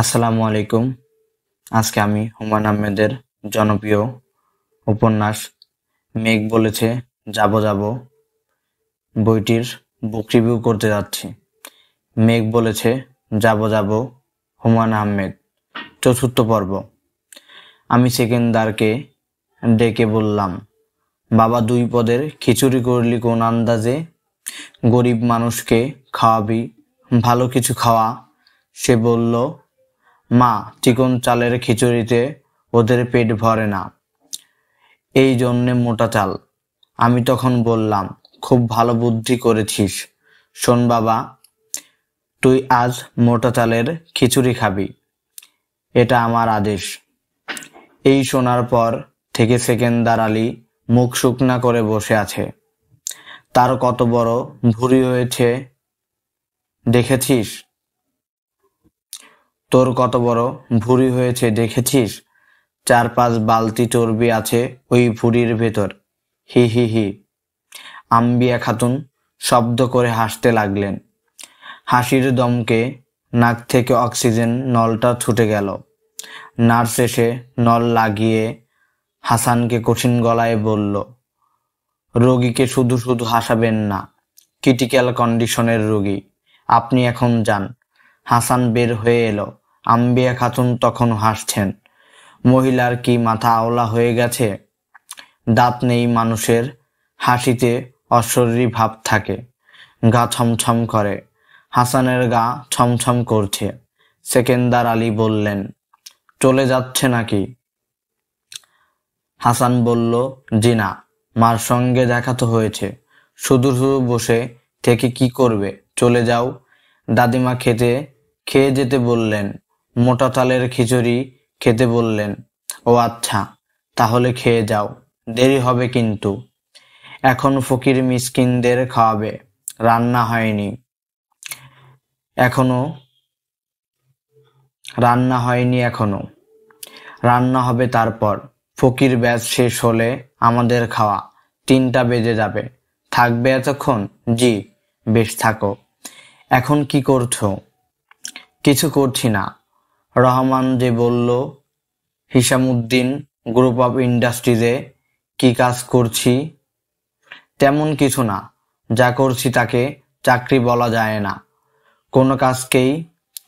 আসসালামু আলাইকুম আজকে আমি হুমায়ুন আহমেদের জনপ্রিয় উপন্যাস মেঘ বলেছে যাব যাব বইটির বুক রিভিউ করতে যাচ্ছি মেঘ বলেছে যাব যাব হুমায়ুন আহমেদ চতুর্থ পর্ব আমি সেকেন্দারকে ডেকে বললাম বাবা দুই পদের খিচুড়ি করলি কোন আন্দাজে গরিব মানুষকে খাওয়াবি ভালো কিছু খাওয়া সে বলল মা চিকন চালের খিচুড়িতে ওদের পেট ভরে না এই জন্যে মোটা চাল আমি তখন বললাম খুব ভালো বুদ্ধি করেছিস শোন বাবা তুই আজ মোটা চালের খিচুড়ি খাবি এটা আমার আদেশ এই শোনার পর থেকে সেকেন্দার আলী মুখ শুকনা করে বসে আছে তার কত বড় ভুরি হয়েছে দেখেছিস তোর কত বড় ভুঁড়ি হয়েছে দেখেছিস চার পাঁচ বালতি চর্বি আছে ওই ভুঁড়ির ভেতর হি হি হি আম্বিয়া খাতুন শব্দ করে হাসতে লাগলেন হাসির দমকে নাক থেকে অক্সিজেন নলটা ছুটে গেল নার্স এসে নল লাগিয়ে হাসানকে কঠিন গলায় বলল রোগীকে শুধু শুধু হাসাবেন না ক্রিটিক্যাল কন্ডিশনের রোগী আপনি এখন যান হাসান বের হয়ে এলো আম্বিয়া খাতুন তখন হাসছেন মহিলার কি মাথা আওলা হয়ে গেছে দাঁত নেই মানুষের হাসিতে অশ্বরী ভাব থাকে গা ছমছম করে হাসানের গা ছমছম করছে সেকেন্দার আলী বললেন চলে যাচ্ছে নাকি হাসান বলল জি না মার সঙ্গে দেখা তো হয়েছে শুধু শুধু বসে থেকে কি করবে চলে যাও দাদিমা খেতে খেয়ে যেতে বললেন মোটা তালের খিচুড়ি খেতে বললেন ও আচ্ছা তাহলে খেয়ে যাও দেরি হবে কিন্তু এখন ফকির মিসকিনদের খাওয়াবে রান্না হয়নি এখনো রান্না হয়নি এখনো রান্না হবে তারপর ফকির ব্যাচ শেষ হলে আমাদের খাওয়া তিনটা বেজে যাবে থাকবে এতক্ষণ জি বেশ থাকো এখন কি করছো কিছু করছি না রহমান যে বলল হিসামুদ্দিন গ্রুপ অফ ইন্ডাস্ট্রিজে কি কাজ করছি তেমন কিছু না যা করছি তাকে চাকরি বলা যায় না কোনো কাজকেই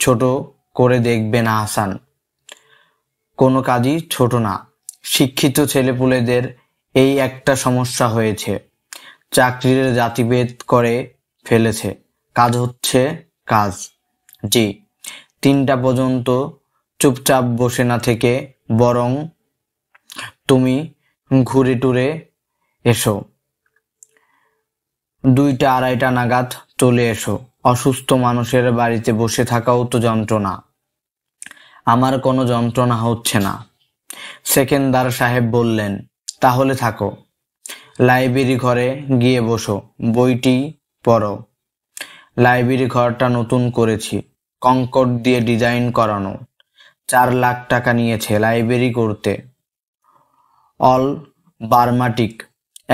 ছোট করে দেখবে না আসান কোনো কাজই ছোট না শিক্ষিত ছেলেপুলেদের এই একটা সমস্যা হয়েছে চাকরির জাতিভেদ করে ফেলেছে কাজ হচ্ছে কাজ জি তিনটা পর্যন্ত চুপচাপ বসে না থেকে বরং তুমি ঘুরে টুরে এসো দুইটা আড়াইটা নাগাদ চলে এসো অসুস্থ মানুষের বাড়িতে বসে থাকাও তো যন্ত্রণা আমার কোনো যন্ত্রণা হচ্ছে না সেকেন্দার সাহেব বললেন তাহলে থাকো লাইব্রেরি ঘরে গিয়ে বসো বইটি পড়ো লাইব্রেরি ঘরটা নতুন করেছি কঙ্কট দিয়ে ডিজাইন করানো চার লাখ টাকা নিয়েছে লাইব্রেরি করতে অল বার্মাটিক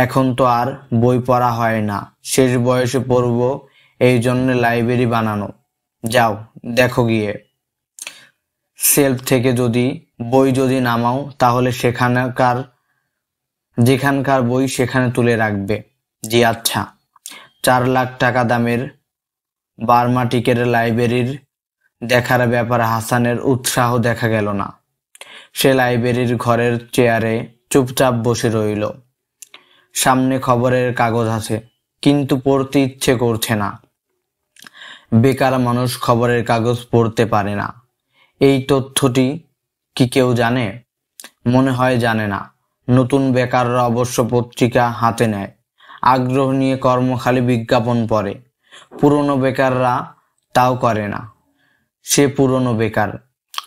এখন তো আর বই পড়া হয় না শেষ বয়সে পড়ব এই জন্য লাইব্রেরি বানানো যাও দেখো গিয়ে সেলফ থেকে যদি বই যদি নামাও তাহলে সেখানকার যেখানকার বই সেখানে তুলে রাখবে জি আচ্ছা চার লাখ টাকা দামের বার্মাটিকের লাইব্রেরির দেখার ব্যাপারে হাসানের উৎসাহ দেখা গেল না সে লাইব্রেরির ঘরের চেয়ারে চুপচাপ বসে রইল সামনে খবরের কাগজ আছে কিন্তু পড়তে ইচ্ছে করছে না বেকার মানুষ খবরের কাগজ পড়তে পারে না এই তথ্যটি কি কেউ জানে মনে হয় জানে না নতুন বেকাররা অবশ্য পত্রিকা হাতে নেয় আগ্রহ নিয়ে কর্মখালী বিজ্ঞাপন পড়ে পুরনো বেকাররা তাও করে না সে পুরনো বেকার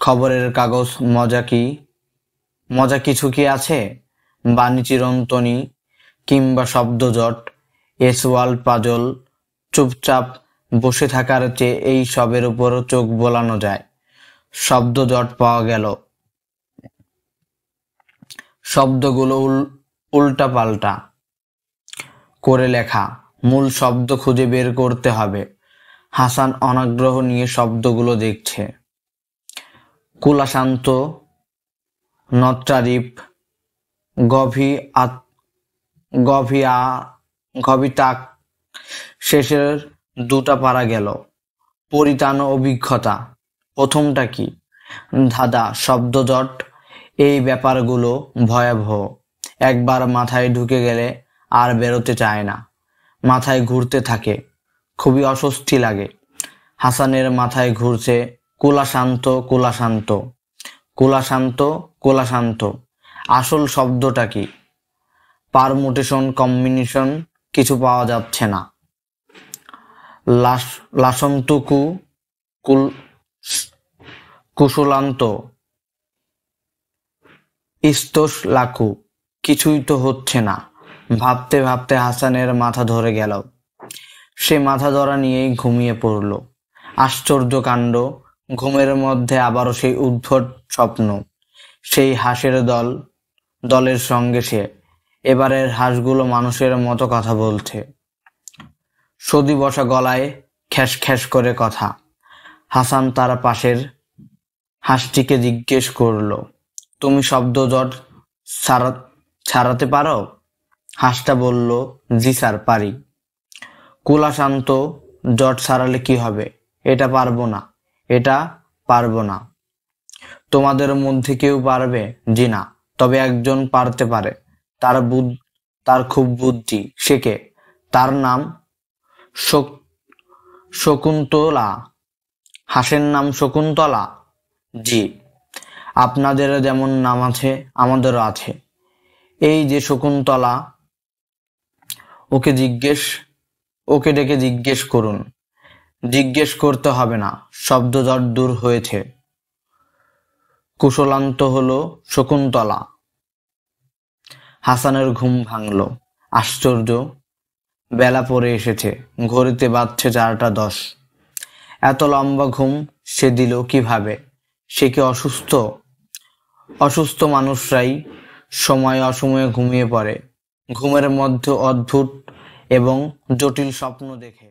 খবরের কাগজ মজা কি মজা কিছু কি আছে বাণী চিরন্তনি কিংবা শব্দজট এসওয়াল পাজল চুপচাপ বসে থাকার চেয়ে এই সবের উপর চোখ বোলানো যায় শব্দজট পাওয়া গেল শব্দগুলো উল্টা পাল্টা করে লেখা মূল শব্দ খুঁজে বের করতে হবে হাসান অনাগ্রহ নিয়ে শব্দগুলো দেখছে কুলাশান্ত নট্টারিপ গভী আত গভিয়া গভিতাক শেষের দুটা পারা গেল পরিতান অভিজ্ঞতা প্রথমটা কি ধাঁধা শব্দজট এই ব্যাপারগুলো ভয়াবহ একবার মাথায় ঢুকে গেলে আর বেরোতে চায় না মাথায় ঘুরতে থাকে খুবই অস্বস্তি লাগে হাসানের মাথায় ঘুরছে কুলাশান্ত কুলাশান্ত কুলাশান্ত কুলাশান্ত আসল শব্দটা কি পারমুটেশন কম্বিনেশন কিছু পাওয়া যাচ্ছে না লাস লাসন্তকু কুল কুশলান্ত ইস্তোষ লাখু কিছুই তো হচ্ছে না ভাবতে ভাবতে হাসানের মাথা ধরে গেল সে মাথা ধরা নিয়েই ঘুমিয়ে পড়ল আশ্চর্য কাণ্ড ঘুমের মধ্যে আবারও সেই উদ্ভট স্বপ্ন সেই হাঁসের দল দলের সঙ্গে সে এবারের হাঁসগুলো মানুষের মতো কথা বলছে সদি বসা গলায় খ্যাস খ্যাস করে কথা হাসান তার পাশের হাঁসটিকে জিজ্ঞেস করল তুমি শব্দ জট ছাড়াতে পারো হাঁসটা বলল জি স্যার পারি কুলাশান্ত জট সারালে কি হবে এটা পারবো না এটা পারবো না তোমাদের মধ্যে কেউ পারবে জি না তবে একজন পারতে পারে তার বুদ্ধ তার খুব বুদ্ধি সে কে তার নাম শকুন্তলা হাসের নাম শকুন্তলা জি আপনাদেরও যেমন নাম আছে আমাদেরও আছে এই যে শকুন্তলা ওকে জিজ্ঞেস ওকে ডেকে জিজ্ঞেস করুন জিজ্ঞেস করতে হবে না শব্দ দূর হয়েছে কুশলান্ত হল শকুন্তলা হাসানের ঘুম ভাঙল আশ্চর্য বেলা পড়ে এসেছে ঘড়িতে বাঁধছে চারটা দশ এত লম্বা ঘুম সে দিল কিভাবে সে কি অসুস্থ অসুস্থ মানুষরাই সময় অসময়ে ঘুমিয়ে পড়ে ঘুমের মধ্যে অদ্ভুত এবং জটিল স্বপ্ন দেখে